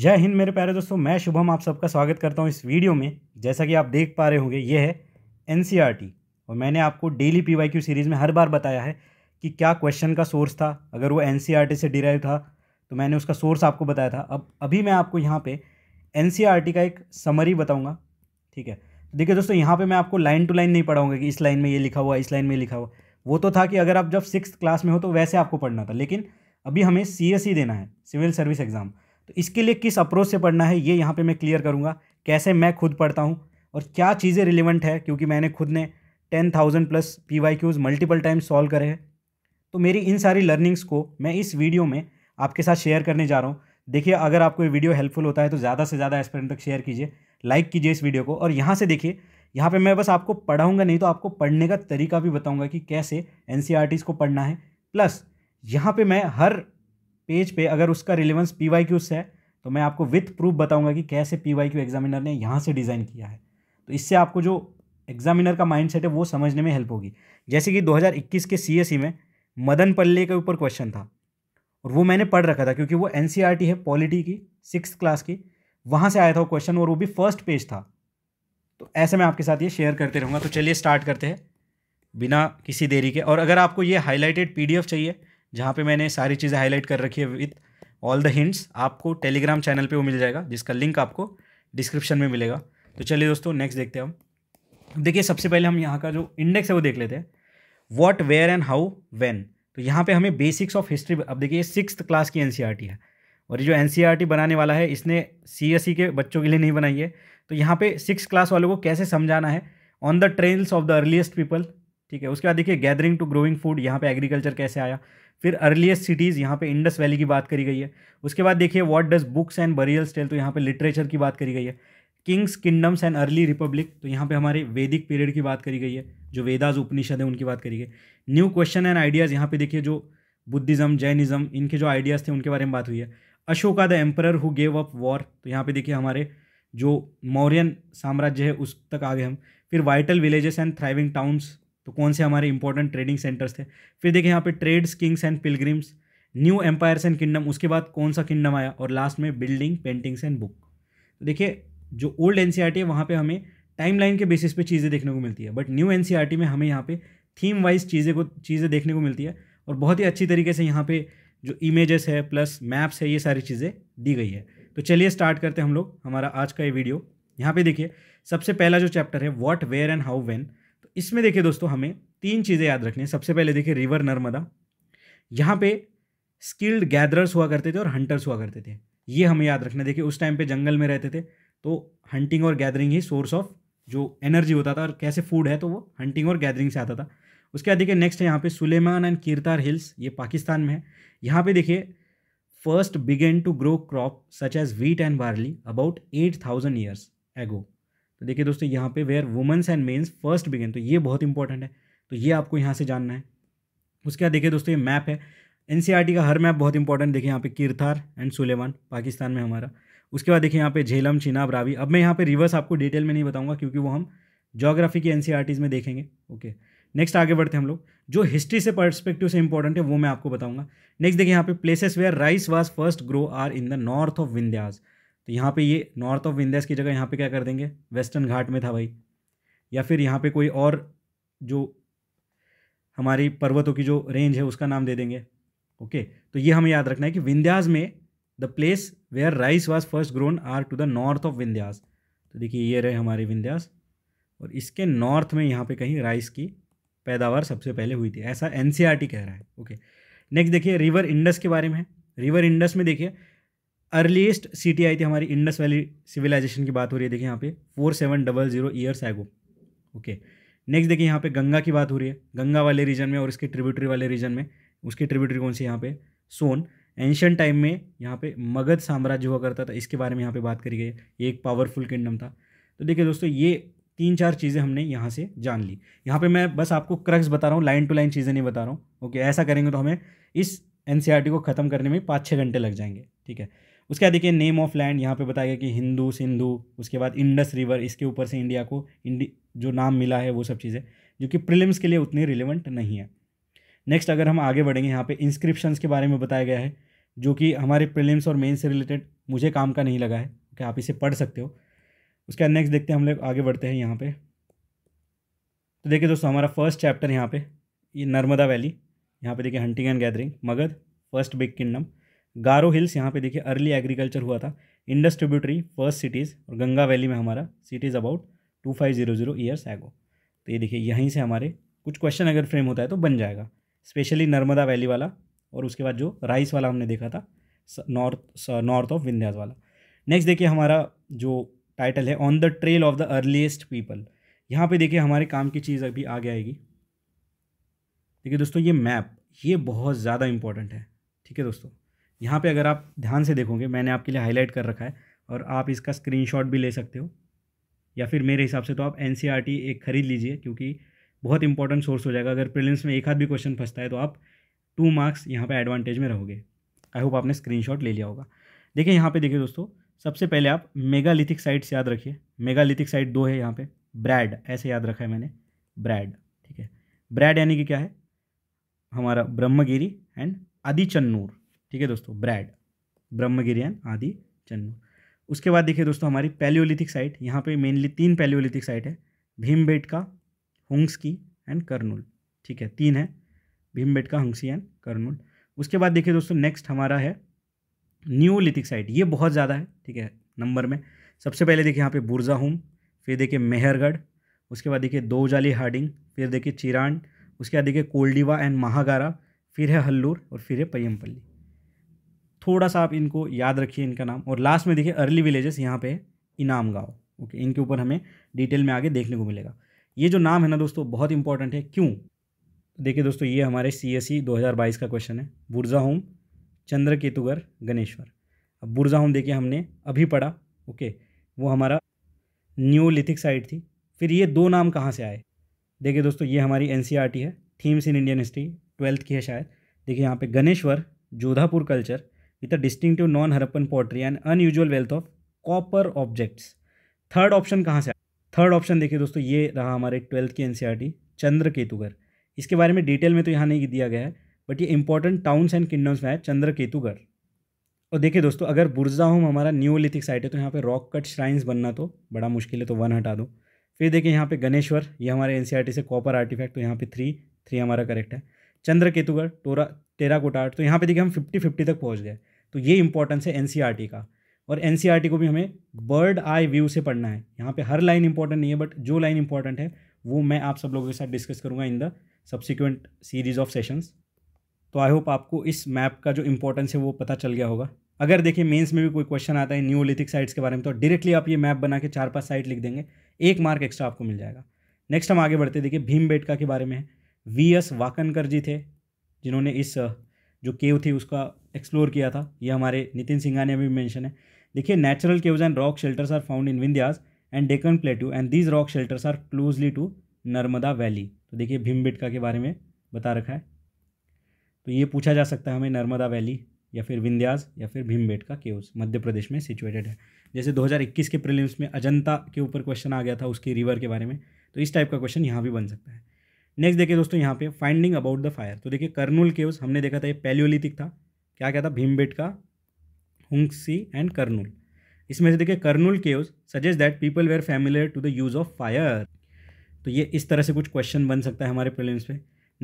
जय हिंद मेरे प्यारे दोस्तों मैं शुभम आप सबका स्वागत करता हूँ इस वीडियो में जैसा कि आप देख पा रहे होंगे ये है एन e और मैंने आपको डेली पी सीरीज़ में हर बार बताया है कि क्या क्वेश्चन का सोर्स था अगर वो एन e से डिराइव था तो मैंने उसका सोर्स आपको बताया था अब अभी मैं आपको यहाँ पर एन का एक समरी बताऊँगा ठीक है तो देखिए दोस्तों यहाँ पे मैं आपको लाइन टू लाइन नहीं पढ़ाऊँगा कि इस लाइन में ये लिखा हुआ इस लाइन में लिखा हुआ वो तो था कि अगर आप जब सिक्स क्लास में हो तो वैसे आपको पढ़ना था लेकिन अभी हमें सी e देना है सिविल सर्विस एग्ज़ाम तो इसके लिए किस अप्रोच से पढ़ना है ये यहाँ पे मैं क्लियर करूँगा कैसे मैं खुद पढ़ता हूँ और क्या चीज़ें रिलेवेंट है क्योंकि मैंने खुद ने ten thousand plus P Y Qs multiple times solve करे हैं तो मेरी इन सारी लर्निंग्स को मैं इस वीडियो में आपके साथ शेयर करने जा रहा हूँ देखिए अगर आपको ये वीडियो हेल्पफुल होता है तो ज़्यादा से ज़्यादा एस्पेरेंट तक शेयर कीजिए लाइक कीजिए इस वीडियो को और यहाँ से देखिए यहाँ पर मैं बस आपको पढ़ाऊँगा नहीं तो आपको पढ़ने का तरीका भी बताऊँगा कि कैसे एन e को पढ़ना है प्लस यहाँ पर मैं हर पेज पे अगर उसका रिलेवेंस पी वाई क्यूज है तो मैं आपको विथ प्रूफ बताऊंगा कि कैसे पी वाई क्यू एग्जामिनर ने यहाँ से डिज़ाइन किया है तो इससे आपको जो एग्जामिनर का माइंडसेट है वो समझने में हेल्प होगी जैसे कि 2021 के सी e में मदन पल्ले के ऊपर क्वेश्चन था और वो मैंने पढ़ रखा था क्योंकि वो एन e है पॉलिटी की सिक्स क्लास की वहाँ से आया था वो क्वेश्चन और वो भी फर्स्ट पेज था तो ऐसे मैं आपके साथ ये शेयर करते रहूँगा तो चलिए स्टार्ट करते हैं बिना किसी देरी के और अगर आपको ये हाईलाइटेड पीडीएफ चाहिए जहाँ पे मैंने सारी चीज़ें हाईलाइट कर रखी है विथ ऑल द हिंट्स आपको टेलीग्राम चैनल पे वो मिल जाएगा जिसका लिंक आपको डिस्क्रिप्शन में मिलेगा तो चलिए दोस्तों नेक्स्ट देखते हैं हम देखिए सबसे पहले हम यहाँ का जो इंडेक्स है वो देख लेते हैं what where and how when तो यहाँ पर हमें बेसिक्स ऑफ हिस्ट्री अब देखिए सिक्स क्लास की एन e है और ये जो एन e बनाने वाला है इसने सी e के बच्चों के लिए नहीं बनाई है तो यहाँ पे सिक्स क्लास वालों को कैसे समझाना है on the trails of the earliest people ठीक है उसके बाद देखिए गैदरिंग टू ग्रोइंग फूड यहाँ पे एग्रीकल्चर कैसे आया फिर अर्लीस्ट सिटीज़ यहाँ पे इंडस वैली की बात करी गई है उसके बाद देखिए what does books and burial tell तो यहाँ पे लिटरेचर की बात करी गई है kings kingdoms and early republic तो यहाँ पे हमारे वैदिक पीरियड की बात करी गई है जो वेदाज उपनिषद है उनकी बात करी गई न्यू क्वेश्चन एंड आइडियाज़ यहाँ पे देखिए जो बुद्धिज़्म जैनिज़्म इनके जो आइडियाज़ थे उनके बारे में बात हुई है Ashoka the emperor who gave up war तो यहाँ पे देखिए हमारे जो मौर्यन साम्राज्य है उस तक आ गए हम फिर vital villages and thriving towns तो कौन से हमारे इंपॉर्टेंट ट्रेडिंग सेंटर्स थे फिर देखें यहाँ पे trades kings and pilgrims new empires and kingdom उसके बाद कौन सा किंगडम आया और लास्ट में बिल्डिंग पेंटिंग्स एंड बुक देखिए जो ओल्ड एन e है वहाँ पर हमें टाइम लाइन के बेसिस पे चीज़ें देखने को मिलती है बट न्यू एन में हमें यहाँ पे थीम वाइज चीज़ें को चीज़ें देखने को मिलती है और बहुत ही अच्छी तरीके से यहाँ पे जो इमेजेस है प्लस मैप्स है ये सारी चीज़ें दी गई है तो चलिए स्टार्ट करते हैं हम लोग हमारा आज का ये वीडियो यहाँ पे देखिए सबसे पहला जो चैप्टर है what where and how when तो इसमें देखिए दोस्तों हमें तीन चीज़ें याद रखनी है सबसे पहले देखिए रिवर नर्मदा यहाँ पे स्किल्ड गैदरर्स हुआ करते थे और हंटर्स हुआ करते थे ये हमें याद रखना देखिए उस टाइम पे जंगल में रहते थे तो हंटिंग और गैदरिंग ही सोर्स ऑफ जो एनर्जी होता था और कैसे फूड है तो वो हंटिंग और गैदरिंग से आता था उसके बाद देखिए नेक्स्ट है यहाँ पे सुलेमान एंड कीर्तार हिल्स ये पाकिस्तान में है यहाँ पे देखिए first began to grow crop such as wheat and barley about eight thousand years ago तो देखिए दोस्तों यहाँ पे where women's and men's first began तो ये बहुत इंपॉर्टेंट है तो ये आपको यहाँ से जानना है उसके बाद देखिए दोस्तों ये मैप है एन e का हर मैप बहुत इंपॉर्टेंट देखिए यहाँ पे किरथार एंड सुलेमान पाकिस्तान में हमारा उसके बाद देखिए यहाँ पे झेलम चिनाब रावी अब मैं यहाँ पे रिवर्स आपको डिटेल में नहीं बताऊँगा क्योंकि वो हम जोग्राफी की एन e में देखेंगे ओके नेक्स्ट आगे बढ़ते हैं हम लोग जो हिस्ट्री से पर्सपेक्टिव से इंपॉर्टेंट है वो मैं आपको बताऊँगा नेक्स्ट देखिए यहाँ पे places where rice was first grow are in the north of Vindhyas तो यहाँ पे ये नॉर्थ ऑफ विंध्यास की जगह यहाँ पे क्या कर देंगे वेस्टर्न घाट में था भाई या फिर यहाँ पे कोई और जो हमारी पर्वतों की जो रेंज है उसका नाम दे देंगे ओके तो ये हमें याद रखना है कि विंध्यास में the place where rice was first grown are to the north of Vindhyas तो देखिए ये रहे हमारे विंध्यास और इसके नॉर्थ में यहाँ पे कहीं राइस की पैदावार सबसे पहले हुई थी ऐसा एन e कह रहा है ओके नेक्स्ट देखिए रिवर इंडस के बारे में रिवर इंडस में देखिए अर्लीस्ट सिटी आई थी हमारी इंडस वैली सिविलाइजेशन की बात हो रही है देखिए यहाँ पे four seven double zero years ago okay next देखिए यहाँ पे गंगा की बात हो रही है गंगा वाले रीजन में और इसके ट्रिब्यूटरी वाले रीजन में उसकी ट्रिब्यूटरी कौन सी यहाँ पे सोन एंशियन टाइम में यहाँ पे मगध साम्राज्य हुआ करता था इसके बारे में यहाँ पे बात करी गई ये एक पावरफुल किंगडम था तो देखिए दोस्तों ये तीन चार चीज़ें हमने यहाँ से जान ली यहाँ पे मैं बस आपको क्रक्स बता रहा हूँ लाइन टू लाइन चीज़ें नहीं बता रहा हूँ ओके ऐसा करेंगे तो हमें इस एन e को ख़त्म करने में पाँच छः घंटे लग जाएंगे ठीक है उसके बाद देखिए नेम ऑफ लैंड यहाँ पे बताया गया कि हिंदू सिंधु उसके बाद इंडस रिवर इसके ऊपर से इंडिया को इंडी जो नाम मिला है वो सब चीज़ें जो कि प्रिलिम्स के लिए उतनी रिलेवेंट नहीं है नेक्स्ट अगर हम आगे बढ़ेंगे यहाँ पे इंस्क्रिप्शंस के बारे में बताया गया है जो कि हमारे प्रिलिम्स और मेन से रिलेटेड मुझे काम का नहीं लगा है कि आप इसे पढ़ सकते हो उसके बाद नेक्स्ट देखते हैं हम लोग आगे बढ़ते हैं यहाँ पर तो देखिए दोस्तों हमारा फर्स्ट चैप्टर यहाँ पर ये नर्मदा वैली यहाँ पर देखिए hunting and gathering Magadh first big kingdom Garo hills यहाँ पे देखिए अर्ली एग्रीकल्चर हुआ था इंडस ट्रिब्यूटरी फर्स्ट सिटीज़ और गंगा वैली में हमारा cities about two five zero zero years ago तो ये देखिए यहीं से हमारे कुछ क्वेश्चन अगर फ्रेम होता है तो बन जाएगा स्पेशली नर्मदा वैली वाला और उसके बाद जो राइस वाला हमने देखा था नॉर्थ नॉर्थ ऑफ विंध्यास वाला नेक्स्ट देखिए हमारा जो टाइटल है on the trail of the earliest people यहाँ पर देखिए हमारे काम की चीज़ अभी आगे आएगी देखिए दोस्तों ये मैप ये बहुत ज़्यादा इंपॉर्टेंट है ठीक है दोस्तों यहाँ पे अगर आप ध्यान से देखोगे मैंने आपके लिए हाईलाइट कर रखा है और आप इसका स्क्रीनशॉट भी ले सकते हो या फिर मेरे हिसाब से तो आप एन e एक ख़रीद लीजिए क्योंकि बहुत इंपॉर्टेंट सोर्स हो जाएगा अगर प्रिलिम्स में एक आध भी क्वेश्चन फंसता है तो आप टू मार्क्स यहाँ पर एडवांटेज में रहोगे आई होप आपने स्क्रीन ले लिया होगा देखिए यहाँ पे देखिए दोस्तों सबसे पहले आप मेगालिथिक साइट्स याद रखिए मेगालिथिक साइट दो है यहाँ पे ब्रैड ऐसे याद रखा है मैंने ब्रैड ठीक है ब्रैड यानी कि क्या है हमारा ब्रह्मगिरी एंड आदिचन्नूर ठीक है दोस्तों ब्रैड ब्रह्मगिरियन आदि चन्नू उसके बाद देखिए दोस्तों हमारी पैलियोलिथिक साइट यहाँ पे मेनली तीन पैलियोलिथिक साइट है भीमबेट का हुंग्स की एंड करनूल ठीक है तीन है भीमबेट का हंगसी एंड करनुल उसके बाद देखिए दोस्तों नेक्स्ट हमारा है न्यूलिथिक साइट ये बहुत ज़्यादा है ठीक है नंबर में सबसे पहले देखिए यहाँ पे बुरजा हूम फिर देखिए मेहरगढ़ उसके बाद देखिए दो जाली हार्डिंग फिर देखिए चिरांड उसके बाद देखिए कोल्डिवा एंड महागारा फिर है हल्लूर और फिर है पयमपल्ली थोड़ा सा आप इनको याद रखिए इनका नाम और लास्ट में देखिए अर्ली विलेजेस यहाँ पे है इनाम गाँव ओके इनके ऊपर हमें डिटेल में आगे देखने को मिलेगा ये जो नाम है ना दोस्तों बहुत इंपॉर्टेंट है क्यों देखिए दोस्तों ये हमारे सी एस सी का क्वेश्चन है बुर्जा होम चंद्र केतुगर गणेश्वर अब बुर्जा होम देखिए हमने अभी पढ़ा ओके वो हमारा न्यूलिथिक साइट थी फिर ये दो नाम कहाँ से आए देखिए दोस्तों ये हमारी एन e है themes in Indian history twelfth की है शायद देखिए यहाँ पे Ganeshwar Jodhpura culture with a non Harappan harappan and and unusual wealth of copper objects third option कहाँ से थर्ड ऑप्शन देखिए दोस्तों ये रहा हमारे ट्वेल्थ की एनसीईआरटी केतुगढ़ e इसके बारे में डिटेल में तो यहाँ नहीं दिया गया है बट ये इंपॉर्टेंट टाउन्स एंड किंगडम्स में है केतुगढ़ और देखिए दोस्तों अगर बुर्जा हूँ हमारा न्यूलिथिक साइट है तो यहाँ पे रॉक कट श्राइन्स बनना तो बड़ा मुश्किल है तो वन हटा दो फिर देखिए यहाँ पे गणेश्वर ये हमारे एनसीईआरटी e से कॉपर आर्टिफैक्ट तो यहाँ पे थ्री थ्री हमारा करेक्ट है चंद्रकेतुगढ़ टोरा टेरा कोटाट तो यहाँ पे देखिए हम फिफ्टी फिफ्टी तक पहुँच गए तो ये इंपॉर्टेंस है एन e का और एन e को भी हमें बर्ड आई व्यू से पढ़ना है यहाँ पे हर लाइन इंपॉर्टेंट नहीं है बट जो लाइन इंपॉर्टेंट है वो मैं आप सब लोगों के साथ डिस्कस करूँगा in the subsequent series of sessions तो आई होप आपको इस मैप का जो इंपॉर्टेंस है वो पता चल गया होगा अगर देखिए मेन्स में भी कोई क्वेश्चन आता है न्यूलिथिक साइट्स के बारे में तो डायरेक्टली आप ये मैप बना के चार पाँच साइट लिख देंगे एक मार्क एक्स्ट्रा आपको मिल जाएगा नेक्स्ट हम आगे बढ़ते देखिए भीम बेटका के बारे में वी एस वाकनकर जी थे जिन्होंने इस जो केव थी उसका एक्सप्लोर किया था ये हमारे नितिन सिंघा ने भी मैंशन है देखिए natural caves and rock shelters are found in Vindhyas and Deccan plateau and these rock shelters are closely to Narmada valley तो देखिए भीमबेटका के बारे में बता रखा है तो ये पूछा जा सकता है हमें नर्मदा वैली या फिर विंध्याज या फिर भीमबेटका केव्स मध्य प्रदेश में सिचुएटेड है जैसे 2021 के प्रीलिम्स में अजंता के ऊपर क्वेश्चन आ गया था उसकी रिवर के बारे में तो इस टाइप का क्वेश्चन यहाँ भी बन सकता है नेक्स्ट देखिए दोस्तों यहाँ पे फाइंडिंग अबाउट द फायर तो देखिए कर्नूल केव्स हमने देखा था ये पैलियोलिथिक था क्या क्या था भीमबेट का हुसी एंड कर्नूल इसमें से देखिए Kurnool caves suggest that people were familiar to the use of fire तो ये इस तरह से कुछ क्वेश्चन बन सकता है हमारे प्रेलिम्स पे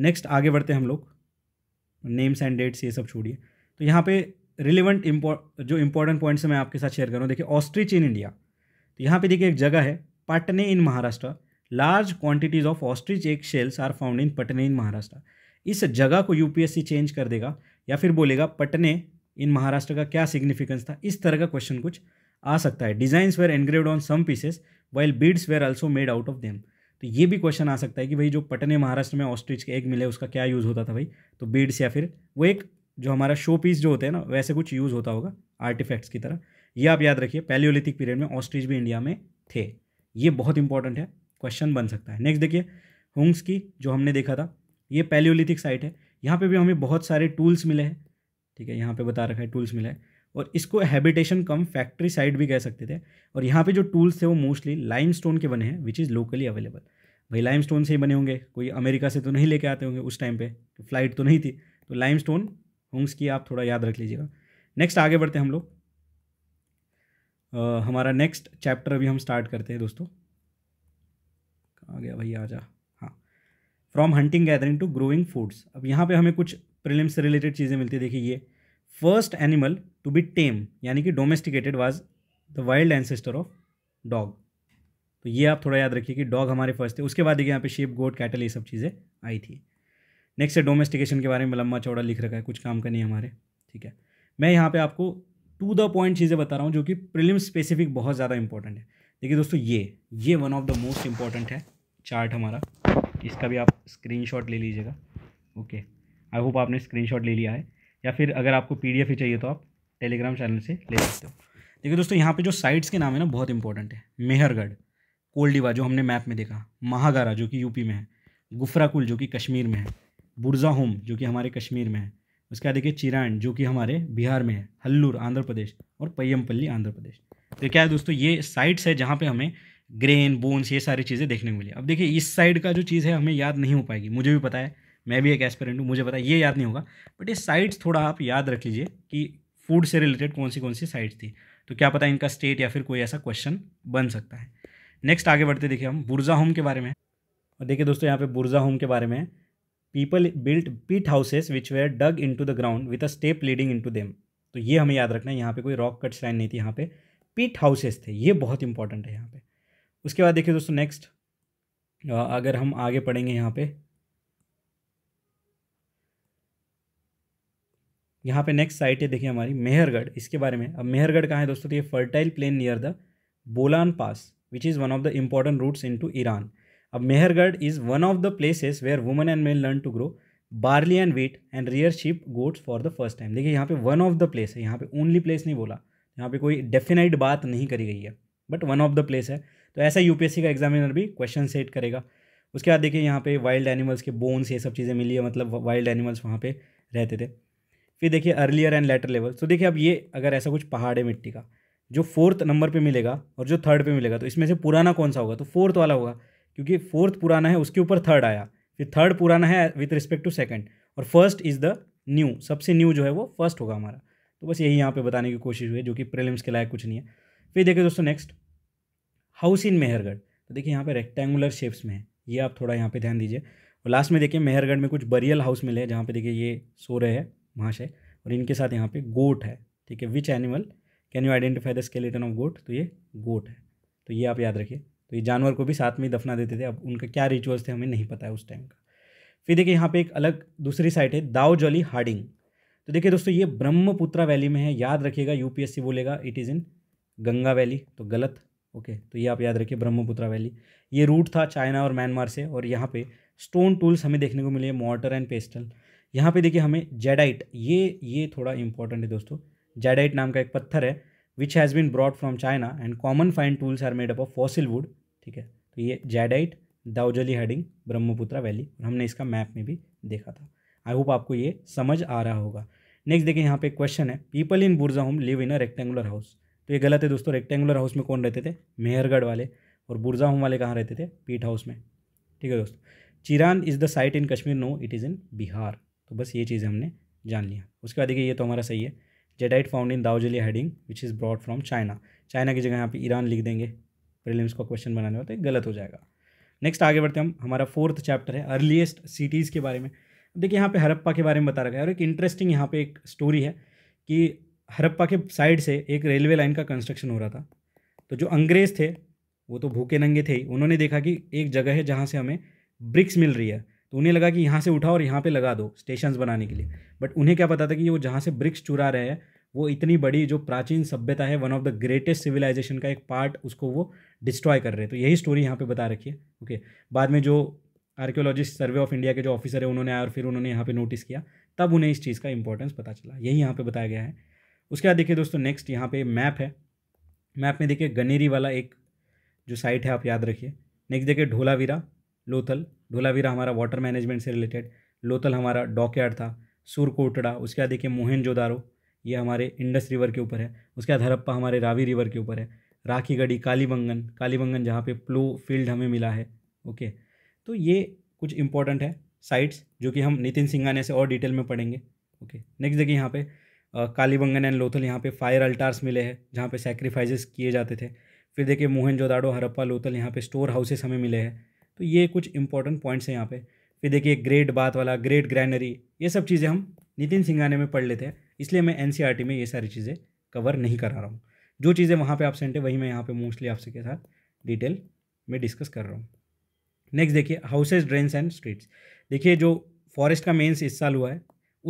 नेक्स्ट आगे बढ़ते हैं हम लोग नेम्स एंड डेट्स ये सब छोड़िए तो यहाँ पे रिलेवेंट इम्पॉ जो इम्पोर्टेंट पॉइंट्स मैं आपके साथ शेयर कर रहा हूँ देखिए ऑस्ट्रिच इन इंडिया तो यहाँ पे देखिए एक जगह है Patne in Maharashtra large quantities of ostrich egg shells are found in Patne in Maharashtra इस जगह को यूपीएससी चेंज कर देगा या फिर बोलेगा पटने इन महाराष्ट्र का क्या सिग्निफिकेंस था इस तरह का क्वेश्चन कुछ आ सकता है designs were engraved on some pieces while beads were also made out of them तो ये भी क्वेश्चन आ सकता है कि भाई जो पटने महाराष्ट्र में ऑस्ट्रिच के एग मिले उसका क्या यूज़ होता था भाई तो बीड्स या फिर वो एक जो हमारा शो पीस जो होता है ना वैसे कुछ यूज़ होता होगा आर्टिफैक्ट्स की तरह ये आप याद रखिए पैलियोलिथिक पीरियड में ऑस्ट्रिच भी इंडिया में थे ये बहुत इंपॉर्टेंट है क्वेश्चन बन सकता है नेक्स्ट देखिए होंग्स की जो हमने देखा था ये पैलियोलिथिक साइट है यहाँ पे भी हमें बहुत सारे टूल्स मिले हैं ठीक है यहाँ पे बता रखा है टूल्स मिले हैं और इसको हैबिटेशन कम फैक्ट्री साइट भी कह सकते थे और यहाँ पे जो टूल्स थे वो मोस्टली लाइम स्टोन के बने हैं विच इज़ लोकली अवेलेबल भाई लाइम स्टोन से ही बने होंगे कोई अमेरिका से तो नहीं लेके आते होंगे उस टाइम पर तो फ्लाइट तो नहीं थी तो लाइम स्टोन होंग्स की आप थोड़ा याद रख लीजिएगा नेक्स्ट आगे बढ़ते हैं हम लोग हमारा नेक्स्ट चैप्टर अभी हम स्टार्ट करते हैं दोस्तों आ गया भैया आ जा हाँ from hunting gathering to growing foods अब यहाँ पे हमें कुछ प्रिलिम्स से रिलेटेड चीज़ें मिलती है देखिए ये first animal to be tame यानी कि domesticated was the wild ancestor of dog तो ये आप थोड़ा याद रखिए कि डॉग हमारे फर्स्ट थे उसके बाद देखिए यहाँ पे शेप गोट कैटल ये सब चीज़ें आई थी नेक्स्ट है डोमेस्टिकेशन के बारे में लम्बा चौड़ा लिख रखा है कुछ काम का नहीं हमारे ठीक है मैं यहाँ पे आपको टू द पॉइंट चीज़ें बता रहा हूँ जो कि प्रिलिम स्पेसिफिक बहुत ज़्यादा इंपॉर्टेंट है देखिए दोस्तों ये ये one of the most important है चार्ट हमारा इसका भी आप स्क्रीनशॉट ले लीजिएगा ओके आई होप आपने स्क्रीनशॉट ले लिया है या फिर अगर आपको पी ही चाहिए तो आप टेलीग्राम चैनल से ले सकते हो देखिए दोस्तों यहाँ पे जो साइट्स के नाम है ना बहुत इंपॉर्टेंट है मेहरगढ़ कोल्डिवा जो हमने मैप में देखा महागारा जो कि यूपी में है गुफराकुल जो कि कश्मीर में है बुरजा होम जो कि हमारे कश्मीर में है उसके बाद देखिए चिरांड जो कि हमारे बिहार में है हल्लूर आंध्र प्रदेश और पय्यमपल्ली आंध्र प्रदेश तो क्या है दोस्तों ये साइट्स है जहाँ पे हमें ग्रेन बोन्स ये सारी चीज़ें देखने को मिली अब देखिए इस साइड का जो चीज़ है हमें याद नहीं हो पाएगी मुझे भी पता है मैं भी एक एस्पेरेंट हूँ मुझे पता है ये याद नहीं होगा बट ये साइड्स थोड़ा आप याद रख लीजिए कि फूड से रिलेटेड कौन सी कौन सी साइड्स थी तो क्या पता इनका स्टेट या फिर कोई ऐसा क्वेश्चन बन सकता है नेक्स्ट आगे बढ़ते देखिए हम बुर्जा होम के बारे में और देखिए दोस्तों यहाँ पे बुर्जा होम के बारे में people built pit houses which were dug in to the ground with a step leading in to them तो ये हमें याद रखना है यहाँ पे कोई रॉक कट लाइन नहीं थी यहाँ पे पीट हाउसेस थे ये बहुत इंपॉर्टेंट है यहाँ पे उसके बाद देखिए दोस्तों नेक्स्ट अगर हम आगे पढ़ेंगे यहाँ पे यहाँ पे नेक्स्ट साइट है देखिए हमारी मेहरगढ़ इसके बारे में अब मेहरगढ़ कहाँ है दोस्तों तो ये fertile plain near the Bolan pass which is one of the important routes in to Iran अब Mehrgarh is one of the places where women and men learn to grow barley and wheat and rear sheep goats for the first time देखिए यहाँ पे one of the place है यहाँ पे only place नहीं बोला यहाँ पे कोई डेफिनाइट बात नहीं करी गई है but one of the place है तो ऐसा यूपीएससी का एग्जामिनर भी क्वेश्चन सेट करेगा उसके बाद देखिए यहाँ पे वाइल्ड एनिमल्स के बोन्स ये सब चीज़ें मिली है मतलब वाइल्ड एनिमल्स वहाँ पे रहते थे फिर देखिए अर्लियर एंड लेटर लेवल तो देखिए अब ये अगर ऐसा कुछ पहाड़ है मिट्टी का जो फोर्थ नंबर पे मिलेगा और जो थर्ड पे मिलेगा तो इसमें से पुराना कौन सा होगा तो फोर्थ वाला होगा क्योंकि फोर्थ पुराना है उसके ऊपर थर्ड आया फिर थर्ड पुराना है विथ रिस्पेक्ट टू सेकेंड और फर्स्ट इज़ द न्यू सबसे न्यू जो है वो फर्स्ट होगा हमारा तो बस यही यहाँ पे बताने की कोशिश हुई जो कि प्रिलिम्स के लायक कुछ नहीं है फिर देखिए दोस्तों नेक्स्ट हाउस इन मेहरगढ़ तो देखिए यहाँ पे रेक्टेंगुलर शेप्स में है ये आप थोड़ा यहाँ पे ध्यान दीजिए और लास्ट में देखिए मेहरगढ़ में कुछ बरियल हाउस मिले हैं जहाँ पे देखिए ये सो रहे हैं महाशय और इनके साथ यहाँ पे गोट है ठीक है which animal can you identify the skeleton of goat तो ये गोट है तो ये आप याद रखिए तो ये जानवर को भी साथ में दफना देते थे अब उनका क्या रिचुअल्स थे हमें नहीं पता है उस टाइम का फिर देखिए यहाँ पे एक अलग दूसरी साइट है दाओ जॉली हार्डिंग तो देखिए दोस्तों ये ब्रह्मपुत्रा वैली में है याद रखिएगा यूपीएससी बोलेगा it is in Ganga valley तो गलत ओके तो ये आप याद रखिए ब्रह्मपुत्रा वैली ये रूट था चाइना और म्यांमार से और यहाँ पे स्टोन टूल्स हमें देखने को मिले मॉटर एंड पेस्टल यहाँ पे देखिए हमें जेडाइट ये ये थोड़ा इंपॉर्टेंट है दोस्तों जेडाइट नाम का एक पत्थर है which has been brought from China and common fine tools are made up of fossil wood ठीक है तो ये जेडाइट दाउजली हेडिंग ब्रह्मपुत्रा वैली और हमने इसका मैप में भी देखा था आई होप आपको ये समझ आ रहा होगा नेक्स्ट देखिए यहाँ पे क्वेश्चन है people in Burzahom live in a rectangular house तो ये गलत है दोस्तों रेक्टेंगुलर हाउस में कौन रहते थे मेहरगढ़ वाले और बुरजा होम वाले कहाँ रहते थे पीट हाउस में ठीक है दोस्तों Chirand is the site in Kashmir no it is in Bihar तो बस ये चीज़ हमने जान लिया उसके बाद देखिए ये तो हमारा सही है jadeite found in Daojali Hading which is brought from China China की जगह यहाँ पे ईरान लिख देंगे प्रीलिम्स का क्वेश्चन बनाने वाले तो गलत हो जाएगा नेक्स्ट आगे बढ़ते हम हमारा फोर्थ चैप्टर है अर्लीस्ट सिटीज़ के बारे में देखिए यहाँ पे हरप्पा के बारे में बता रखा है और एक इंटरेस्टिंग यहाँ पे एक स्टोरी है कि हरप्पा के साइड से एक रेलवे लाइन का कंस्ट्रक्शन हो रहा था तो जो अंग्रेज़ थे वो तो भूखे नंगे थे ही उन्होंने देखा कि एक जगह है जहाँ से हमें ब्रिक्स मिल रही है तो उन्हें लगा कि यहाँ से उठाओ और यहाँ पे लगा दो स्टेशन बनाने के लिए बट उन्हें क्या पता था कि वो जहाँ से ब्रिक्स चुरा रहे हैं वो इतनी बड़ी जो प्राचीन सभ्यता है one of the greatest civilization का एक पार्ट उसको वो डिस्ट्रॉय कर रहे हैं तो यही स्टोरी यहाँ पे बता रखी है ओके बाद में जो आर्क्योलॉजिस्ट सर्वे ऑफ इंडिया के जो ऑफिसर है उन्होंने आया और फिर उन्होंने यहाँ पे नोटिस किया तब उन्हें इस चीज़ का इंपॉर्टेंस पता चला यही यहाँ पे बताया गया है उसके बाद देखिए दोस्तों नेक्स्ट यहाँ पे मैप है मैप में देखिए गनेरी वाला एक जो साइट है आप याद रखिए नेक्स्ट देखिए ढोलावीरा लोथल ढोलावीरा हमारा वाटर मैनेजमेंट से रिलेटेड लोथल हमारा डॉकयार्ड था सुरकोटड़ा उसके बाद देखिए मोहन ये हमारे इंडस रिवर के ऊपर है उसके बाद हरप्पा हमारे रावी रिवर के ऊपर है राखीगढ़ी कालीबंगन कालीबंगन जहाँ पे प्लो फील्ड हमें मिला है ओके तो ये कुछ इंपॉर्टेंट है साइट्स जो कि हम नितिन सिंघानिया से और डिटेल में पढ़ेंगे ओके नेक्स्ट देखिए यहाँ पे कालीबंगन एंड लोथल यहाँ पे फायर अल्टार्स मिले हैं जहाँ पे सेक्रीफाइजेस किए जाते थे फिर देखिए मोहनजोदाड़ो हरप्पा लोथल यहाँ पे स्टोर हाउसेस हमें मिले हैं तो ये कुछ इंपॉर्टेंट पॉइंट्स हैं यहाँ पे फिर देखिए ग्रेट बात वाला ग्रेट ग्रैनरी ये सब चीज़ें हम नितिन सिंघाने में पढ़ लेते हैं इसलिए मैं एन e में ये सारी चीज़ें कवर नहीं करा रहा हूँ जो चीज़ें वहाँ पर एबसेंट है वही मैं यहाँ पर मोस्टली आपसे के साथ डिटेल में डिस्कस कर रहा हूँ नेक्स्ट देखिए हाउसेज ड्रेन्स एंड स्ट्रीट्स देखिए जो फॉरेस्ट का मेन हिस्सा हुआ है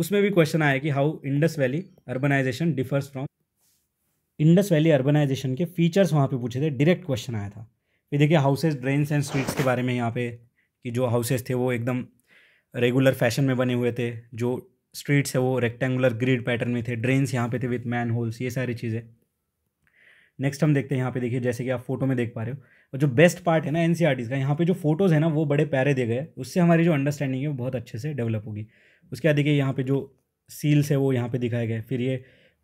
उसमें भी क्वेश्चन आया कि how Indus valley urbanization differs from Indus valley urbanization के फीचर्स वहाँ पे पूछे थे डायरेक्ट क्वेश्चन आया था फिर देखिए हाउसेज ड्रेन्स एंड स्ट्रीट्स के बारे में यहाँ पे कि जो हाउसेज थे वो एकदम रेगुलर फैशन में बने हुए थे जो स्ट्रीट्स है वो रेक्टेंगुलर ग्रिड पैटर्न में थे ड्रेन्स यहाँ पे थे विथ मैन होल्स ये सारी चीज़ें नेक्स्ट हम देखते हैं यहाँ पे देखिए जैसे कि आप फोटो में देख पा रहे हो और जो बेस्ट पार्ट है ना एन e का यहाँ पे जो फोटोज़ है ना वो बड़े प्यारे दे गए उससे हमारी जो अंडरस्टैंडिंग है वो बहुत अच्छे से डेवलप होगी उसके बाद देखिए यहाँ पे जो सील्स है वो यहाँ पे दिखाए गए फिर ये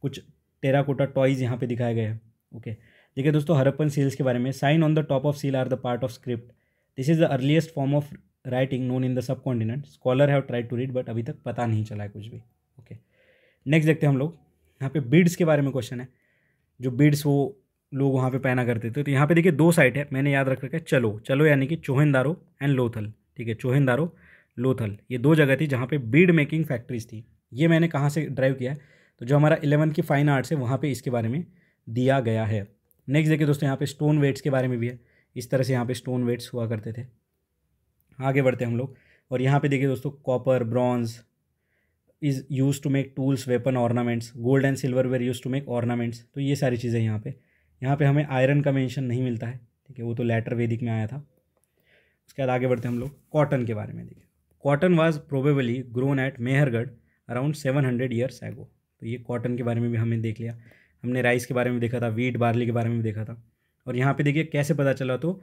कुछ टेराकोटा टॉयज़ यहाँ पे दिखाए गए ओके देखिए दोस्तों हरप्पन सील्स के बारे में sign on the top of seal are the part of script this is the earliest form of writing known in the subcontinent scholar have try to read but अभी तक पता नहीं चला है कुछ भी ओके नेक्स्ट देखते हैं हम लोग यहाँ पे बीड्स के बारे में क्वेश्चन है जो बीड्स वो लोग वहाँ पे पहना करते थे तो यहाँ पे देखिए दो साइट है मैंने याद रख रखा है चलो चलो यानी कि चोहेंदारो एंड लोथल ठीक है चोहेंदारो लोथल ये दो जगह थी जहाँ पे बीड मेकिंग फैक्ट्रीज थी ये मैंने कहाँ से ड्राइव किया है तो जो हमारा इलेवंथ की फ़ाइन आर्ट्स है वहाँ पे इसके बारे में दिया गया है नेक्स्ट देखिए दोस्तों यहाँ पे स्टोन वेट्स के बारे में भी है इस तरह से यहाँ पे स्टोन वेट्स हुआ करते थे आगे बढ़ते हम लोग और यहाँ पर देखिए दोस्तों copper bronze is use to make tools weapon ornaments gold and silver were use to make ornaments तो ये सारी चीज़ें यहाँ पर यहाँ पर हमें आयरन का मैंशन नहीं मिलता है ठीक है वो तो लेटर वैदिक में आया था उसके बाद आगे बढ़ते हम लोग कॉटन के बारे में देखिए cotton was probably grown at Mehrgarh around seven hundred years ago तो ये कॉटन के बारे में भी हमने देख लिया हमने राइस के बारे में देखा था वीट बार्ली के बारे में भी देखा था और यहाँ पे देखिए कैसे पता चला तो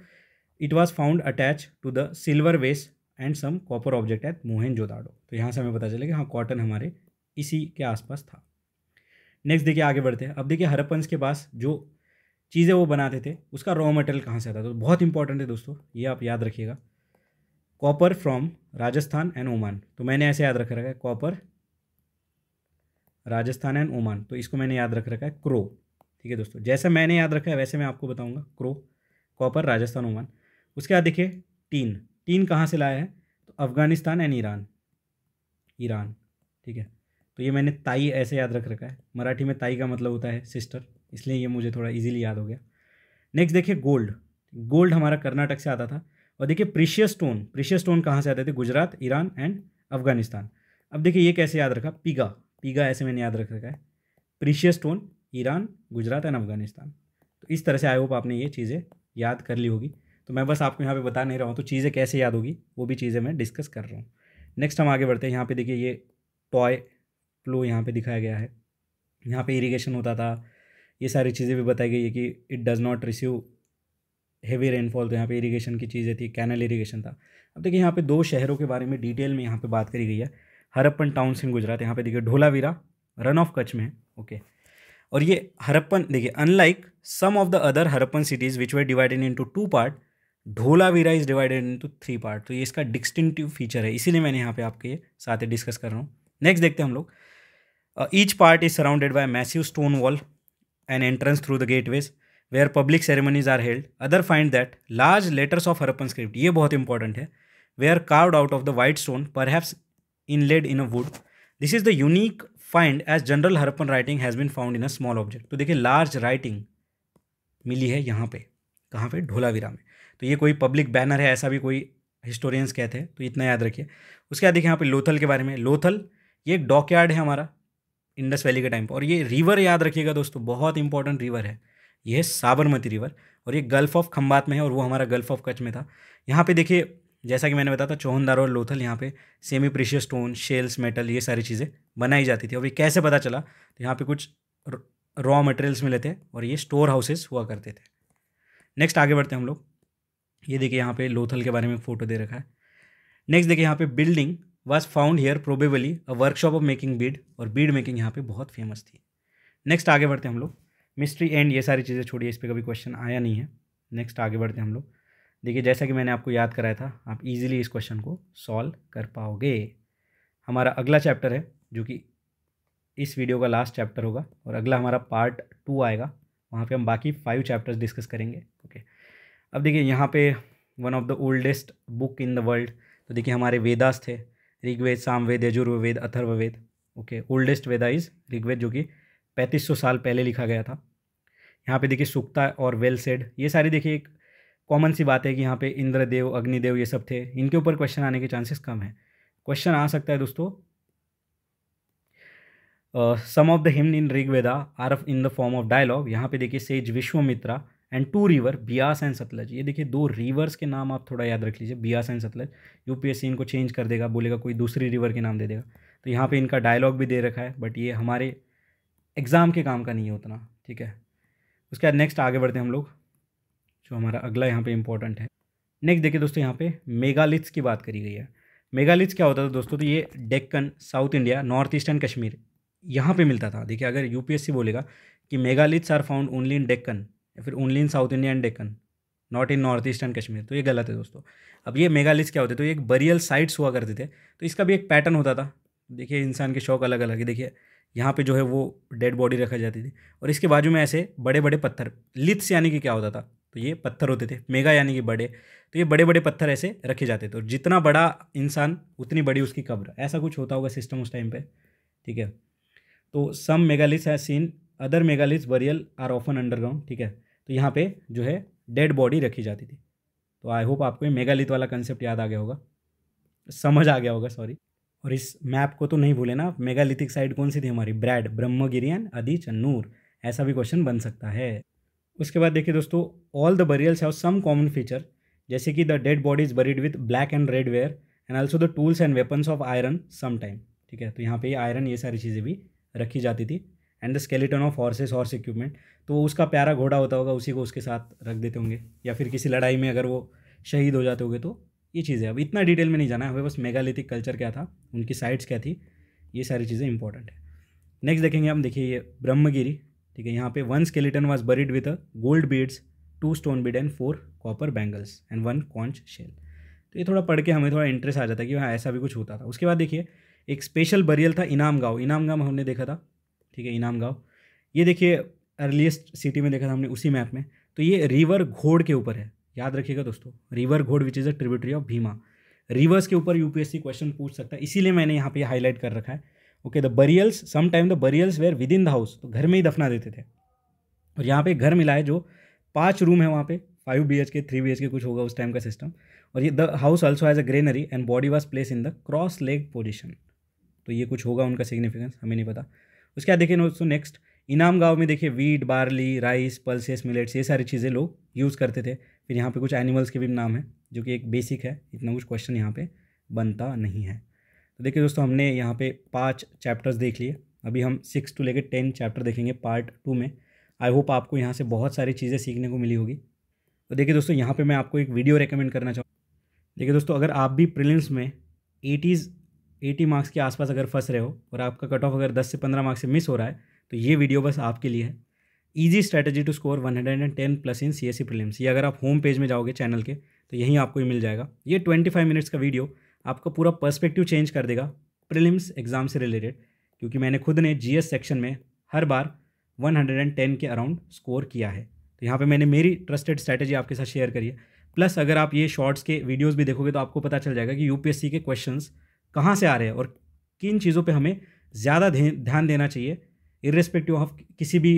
it was found attach to the silver vase and some copper object at Mohenjodaro तो यहाँ से हमें पता चला कि हाँ कॉटन हमारे इसी के आसपास था नेक्स्ट देखिए आगे बढ़ते हैं अब देखिए हरपंस के पास जो चीज़ें वो बनाते थे उसका रॉ मटेरियल कहाँ से आता तो बहुत इंपॉर्टेंट है दोस्तों ये आप याद रखिएगा copper from Rajasthan and Oman तो मैंने ऐसे याद रख रखा है कॉपर राजस्थान एंड ओमान तो इसको मैंने याद रख रखा है क्रो ठीक है दोस्तों जैसा मैंने याद रखा है वैसे मैं आपको बताऊंगा क्रो कॉपर राजस्थान ओमान उसके बाद देखिए टीन टीन कहाँ से लाया है तो अफगानिस्तान एंड ईरान ईरान ठीक है तो ये मैंने ताई ऐसे याद रख रखा है मराठी में ताई का मतलब होता है सिस्टर इसलिए ये मुझे थोड़ा इजीली याद हो गया नेक्स्ट देखिए गोल्ड गोल्ड हमारा कर्नाटक से आता था और देखिए प्रीशियस स्टोन प्रीशियस स्टोन कहाँ से आते थे गुजरात ईरान एंड अफगानिस्तान अब देखिए ये कैसे याद रखा पीगा पीगा ऐसे मैंने याद रख रखा है precious stone Iran Gujarat and Afghanistan तो इस तरह से आई होप आपने ये चीज़ें याद कर ली होगी तो मैं बस आपको यहाँ पे बता नहीं रहा हूँ तो चीज़ें कैसे याद होगी वो भी चीज़ें मैं डिस्कस कर रहा हूँ नेक्स्ट हम आगे बढ़ते हैं यहाँ पे देखिए ये टॉय फ्लो यहाँ पे दिखाया गया है यहाँ पे इरिगेशन होता था ये सारी चीज़ें भी बताई गई है कि it does not receive heavy rainfall तो यहाँ पे इरीगेशन की चीज़ें थी कैनल इरीगेशन था अब देखिए यहाँ पे दो शहरों के बारे में डिटेल में यहाँ पे बात करी गई है हरप्पन टाउन सिंह गुजरात यहाँ पे देखिए ढोलावीरा रन ऑफ कच्छ में है ओके और ये हरप्पन देखिए unlike some of the other Harappan cities which were divided into two part Dholavira is divided into three part तो ये इसका डिस्टिंक्टिव फीचर है इसीलिए मैंने यहाँ पे आपके साथ ही डिस्कस कर रहा हूँ नेक्स्ट देखते हैं हम लोग each part is surrounded by massive stone wall and entrance through the gateways where public ceremonies are held other find that large letters of Harappan script ये बहुत इंपॉर्टेंट है वे are carved out of the white stone perhaps laid in a wood this is the unique find as general Harappan writing has been found in a small object तो देखिए large writing मिली है यहाँ पे कहाँ पे ढोलावीरा में तो ये कोई पब्लिक बैनर है ऐसा भी कोई हिस्टोरियंस कहते हैं तो इतना याद रखिए उसके बाद देखिए यहाँ पे लोथल के बारे में लोथल ये एक डॉकयार्ड है हमारा इंडस वैली के टाइम पर और ये रिवर याद रखिएगा दोस्तों बहुत इंपॉर्टेंट रिवर है ये है साबरमती रिवर और ये गल्फ ऑफ खम्बात में है और वो हमारा गल्फ ऑफ कच्छ में था यहाँ पे देखिए जैसा कि मैंने बताया था चौहनदार और लोथल यहाँ पे semi precious stone shells metal ये सारी चीज़ें बनाई जाती थी और ये कैसे पता चला तो यहाँ पे कुछ रॉ मटेरियल्स मिले थे और ये स्टोर हाउसेस हुआ करते थे नेक्स्ट आगे बढ़ते हैं हम लोग ये देखिए यहाँ पे लोथल के बारे में फोटो दे रखा है नेक्स्ट देखिए यहाँ पे building was found here probably a workshop of making bead और बीड मेकिंग यहाँ पे बहुत फेमस थी नेक्स्ट आगे बढ़ते हैं हम लोग मिस्ट्री एंड ये सारी चीज़ें छोड़िए इस पर कभी क्वेश्चन आया नहीं है नेक्स्ट आगे बढ़ते हैं हम लोग देखिए जैसा कि मैंने आपको याद कराया था आप इजीली इस क्वेश्चन को सॉल्व कर पाओगे हमारा अगला चैप्टर है जो कि इस वीडियो का लास्ट चैप्टर होगा और अगला हमारा पार्ट टू आएगा वहाँ पे हम बाकी फाइव चैप्टर्स डिस्कस करेंगे ओके अब देखिए यहाँ पे one of the oldest book in the world तो देखिए हमारे वेदास थे Rigveda Samaveda Yajurveda Atharvaveda okay oldest Veda is Rigveda जो कि पैंतीस सौ साल पहले लिखा गया था यहाँ पे देखिए सुक्ता और वेल सेड ये सारी देखिए एक कॉमन सी बात है कि यहाँ पे इंद्रदेव अग्निदेव ये सब थे इनके ऊपर क्वेश्चन आने के चांसेस कम है क्वेश्चन आ सकता है दोस्तों some of the hymn in Rigveda are of in the form of dialogue यहाँ पे देखिए sage Vishwamitra and two river Beas and Satluj ये देखिए दो रिवर्स के नाम आप थोड़ा याद रख लीजिए बियास एंड सतलज यूपीएससी इनको चेंज कर देगा बोलेगा कोई दूसरी रिवर के नाम दे देगा तो यहाँ पे इनका डायलॉग भी दे रखा है बट ये हमारे एग्ज़ाम के काम का नहीं है उतना ठीक है उसके बाद नेक्स्ट आगे बढ़ते हैं हम लोग जो हमारा अगला यहाँ पे इंपॉर्टेंट है नेक्स्ट देखिए दोस्तों यहाँ पे मेगालिथ्स की बात करी गई है मेगालिथ्स क्या होता था दोस्तों तो ये Deccan south India north eastern Kashmir यहाँ पे मिलता था देखिए अगर यूपीएससी बोलेगा कि megaliths are found only in Deccan या फिर only in south India and Deccan not in north eastern Kashmir तो ये गलत है दोस्तों अब ये मेगालिथ्स क्या होते तो ये एक बरियल साइट्स हुआ करते थे तो इसका भी एक पैटर्न होता था देखिए इंसान के शौक अलग अलग है देखिए यहाँ पे जो है वो डेड बॉडी रखा जाती थी और इसके बाजू में ऐसे बड़े बड़े पत्थर लिथ्स यानी कि क्या होता था तो ये पत्थर होते थे मेगा यानी कि बड़े तो ये बड़े बड़े पत्थर ऐसे रखे जाते थे और जितना बड़ा इंसान उतनी बड़ी उसकी कब्र ऐसा कुछ होता होगा सिस्टम उस टाइम पर ठीक है तो some megaliths has seen other megaliths burial are often underground ठीक है तो यहाँ पर जो है डेड बॉडी रखी जाती थी तो आई होप आपको ये मेगालिथ वाला कंसेप्ट याद आ गया होगा समझ आ गया होगा सॉरी और इस मैप को तो नहीं भूले ना मेगालिथिक साइट कौन सी थी हमारी ब्रैड ब्रह्मगिरियन आदि चन्नूर ऐसा भी क्वेश्चन बन सकता है उसके बाद देखिए दोस्तों all the burials have some common feature जैसे कि the dead bodies buried with black and red ware and also the tools and weapons of iron some time ठीक है तो यहाँ पे आयरन ये सारी चीज़ें भी रखी जाती थी and the skeleton of horses horse equipment तो उसका प्यारा घोड़ा होता होगा उसी को उसके साथ रख देते होंगे या फिर किसी लड़ाई में अगर वो शहीद हो जाते होंगे तो ये चीज़ें अब इतना डिटेल में नहीं जाना है हमें बस मेगालिथिक कल्चर क्या था उनकी साइट्स क्या थी ये सारी चीज़ें इंपॉर्टेंट है नेक्स्ट देखेंगे हम देखिए ये ब्रह्मगिरी ठीक है यहाँ पे one skeleton was buried with gold beads two stone bead and four copper bangles and one conch shell तो ये थोड़ा पढ़ के हमें थोड़ा इंटरेस्ट आ जाता है कि हाँ ऐसा भी कुछ होता था उसके बाद देखिए एक स्पेशल बरियल था इनाम गाँव इनाम गाँव हमने देखा था ठीक है इनाम गाँव ये देखिए अर्लीस्ट सिटी में देखा था हमने उसी मैप में तो ये रिवर घोड़ के ऊपर है याद रखिएगा दोस्तों river Ghod which is a tributary of Bhima rivers के ऊपर यूपीएससी क्वेश्चन पूछ सकता है इसीलिए मैंने यहाँ पे हाईलाइट कर रखा है okay the burials some time the burials were within the house तो घर में ही दफना देते थे और यहाँ पे घर मिला है जो पाँच रूम है वहाँ पे five B H K three B H K कुछ होगा उस टाइम का सिस्टम और ये the house also has a granary and body was place in the cross leg position तो ये कुछ होगा उनका सिग्निफिकेंस हमें नहीं पता उसके बाद देखिए दोस्तों नेक्स्ट इनाम गाँव में देखिए wheat barley rice pulses millets ये सारी चीज़ें लोग यूज़ करते थे फिर यहाँ पे कुछ एनिमल्स के भी नाम है जो कि एक बेसिक है इतना कुछ क्वेश्चन यहाँ पे बनता नहीं है तो देखिए दोस्तों हमने यहाँ पे पाँच चैप्टर्स देख लिए अभी हम सिक्स टू लेकर टेन चैप्टर देखेंगे पार्ट टू में आई होप आपको यहाँ से बहुत सारी चीज़ें सीखने को मिली होगी तो देखिए दोस्तों यहाँ पर मैं आपको एक वीडियो रिकमेंड करना चाहूँ देखिए दोस्तों अगर आप भी प्रिलिम्स में एटीज़ एटी मार्क्स के आसपास अगर फंस रहे हो और आपका कट ऑफ अगर दस से पंद्रह मार्क्स से मिस हो रहा है तो ये वीडियो बस आपके लिए है easy strategy to score 110 plus in C S prelims ये अगर आप होम पेज में जाओगे चैनल के तो यहीं आपको ही मिल जाएगा ये 25 मिनट्स का वीडियो आपका पूरा पर्सपेक्टिव चेंज कर देगा प्रीलिम्स एग्ज़ाम से रिलेटेड क्योंकि मैंने खुद ने जीएस सेक्शन में हर बार 110 के अराउंड स्कोर किया है तो यहाँ पर मैंने मेरी ट्रस्टेड स्ट्रैटेजी आपके साथ शेयर करी है प्लस अगर आप ये शॉर्ट्स के वीडियोज़ भी देखोगे तो आपको पता चल जाएगा कि सी के क्वेश्चन कहाँ से आ रहे हैं और किन चीज़ों पर हमें ज़्यादा ध्यान देना चाहिए इरेस्पेक्टिव ऑफ किसी भी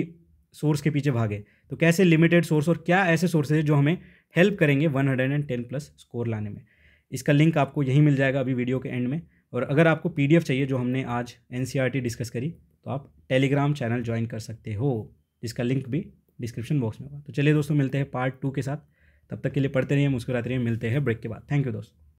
सोर्स के पीछे भागे तो कैसे लिमिटेड सोर्स और क्या ऐसे सोर्सेज जो हमें हेल्प करेंगे 110 प्लस स्कोर लाने में इसका लिंक आपको यहीं मिल जाएगा अभी वीडियो के एंड में और अगर आपको पी चाहिए जो हमने आज एन डिस्कस करी तो आप टेलीग्राम चैनल ज्वाइन कर सकते हो जिसका लिंक भी डिस्क्रिप्शन बॉक्स में होगा तो चलिए दोस्तों मिलते हैं पार्ट टू के साथ तब तक के लिए पढ़ते रहिए मुस्कुराते रहिए मिलते हैं ब्रेक के बाद थैंक यू दोस्तों